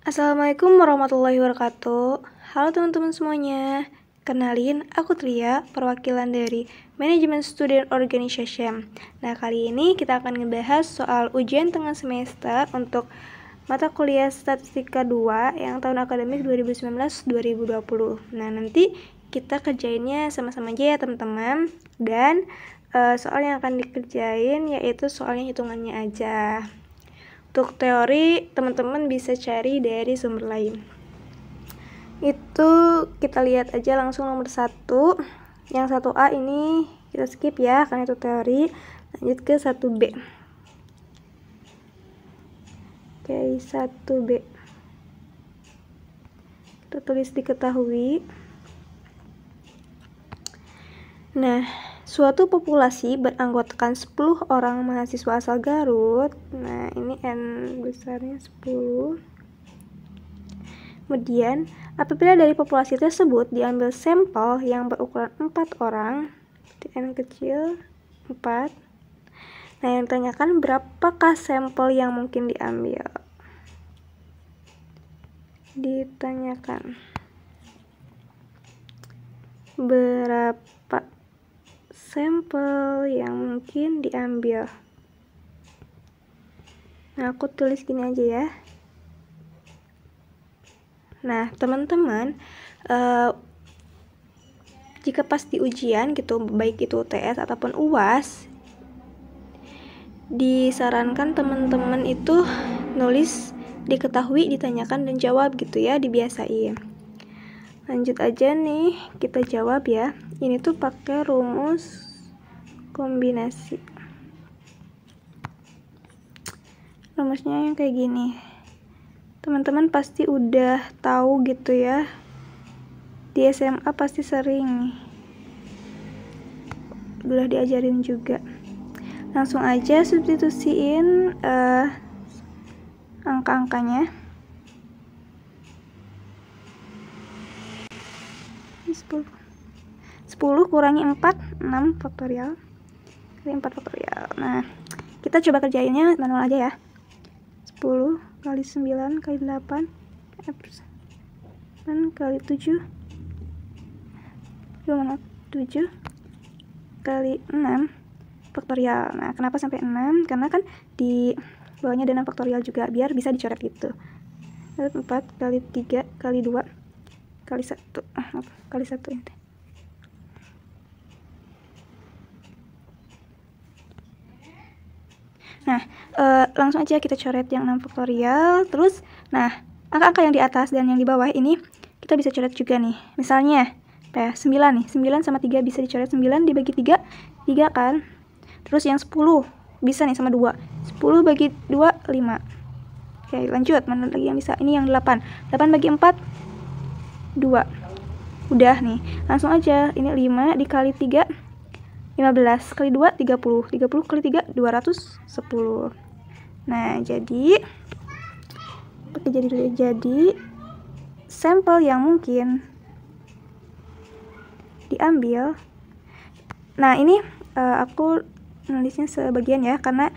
Assalamualaikum warahmatullahi wabarakatuh. Halo teman-teman semuanya. Kenalin, aku Tria, perwakilan dari Management Student Organization. Nah, kali ini kita akan ngebahas soal ujian tengah semester untuk mata kuliah Statistika 2 yang tahun akademik 2019-2020. Nah, nanti kita kerjainnya sama-sama aja ya teman-teman dan eh, soal yang akan dikerjain yaitu soalnya hitungannya aja untuk teori, teman-teman bisa cari dari sumber lain. Itu kita lihat aja langsung nomor satu. Yang satu a ini kita skip ya, karena itu teori. Lanjut ke satu b Oke, satu b Kita tulis diketahui. Nah, suatu populasi beranggotakan 10 orang mahasiswa asal Garut. Nah, ini N besarnya 10. Kemudian, apabila dari populasi tersebut diambil sampel yang berukuran 4 orang, N kecil 4. Nah, yang ditanyakan berapakah sampel yang mungkin diambil? Ditanyakan berapa sampel yang mungkin diambil nah aku tulis gini aja ya nah teman-teman eh, jika pas di ujian gitu baik itu UTS ataupun UAS disarankan teman-teman itu nulis diketahui ditanyakan dan jawab gitu ya dibiasain lanjut aja nih kita jawab ya ini tuh pakai rumus kombinasi rumusnya yang kayak gini teman-teman pasti udah tahu gitu ya di SMA pasti sering udah diajarin juga langsung aja substitusiin uh, angka-angkanya 10 10 kurangi 4 6 faktorial kali 4 faktorial nah kita coba kerjainnya manual aja ya 10 kali 9 kali 8 dan eh, kali 7 gimana 7 kali 6 faktorial nah kenapa sampai 6 karena kan di bawahnya ada 6 faktorial juga biar bisa dicoret gitu 4 kali 3 kali 2 kali satu ah apa kali satu ini nah e, langsung aja kita coret yang 6 faktorial terus nah angka-angka yang di atas dan yang di bawah ini kita bisa coret juga nih misalnya ya, 9 nih 9 sama 3 bisa dicoret 9 dibagi 3 3 kan terus yang 10 bisa nih sama 2 10 bagi 2 5 Oke, lanjut. Mana lagi yang bisa? Ini yang 8. 8 bagi 4, 2 udah nih langsung aja ini 5 dikali 3 15 kali 2 30 30 kali 3 210 nah jadi jadi jadi sampel yang mungkin diambil nah ini uh, aku nulisnya sebagian ya karena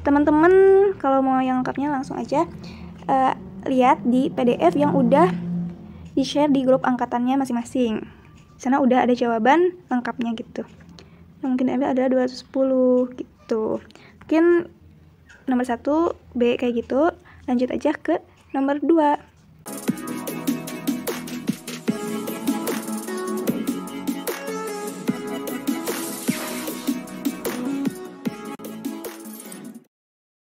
teman-teman kalau mau yang lengkapnya langsung aja uh, lihat di PDF yang udah di-share di grup angkatannya masing-masing. Sana udah ada jawaban lengkapnya gitu. Yang mungkin ada adalah 210 gitu. Mungkin nomor satu B kayak gitu, lanjut aja ke nomor 2.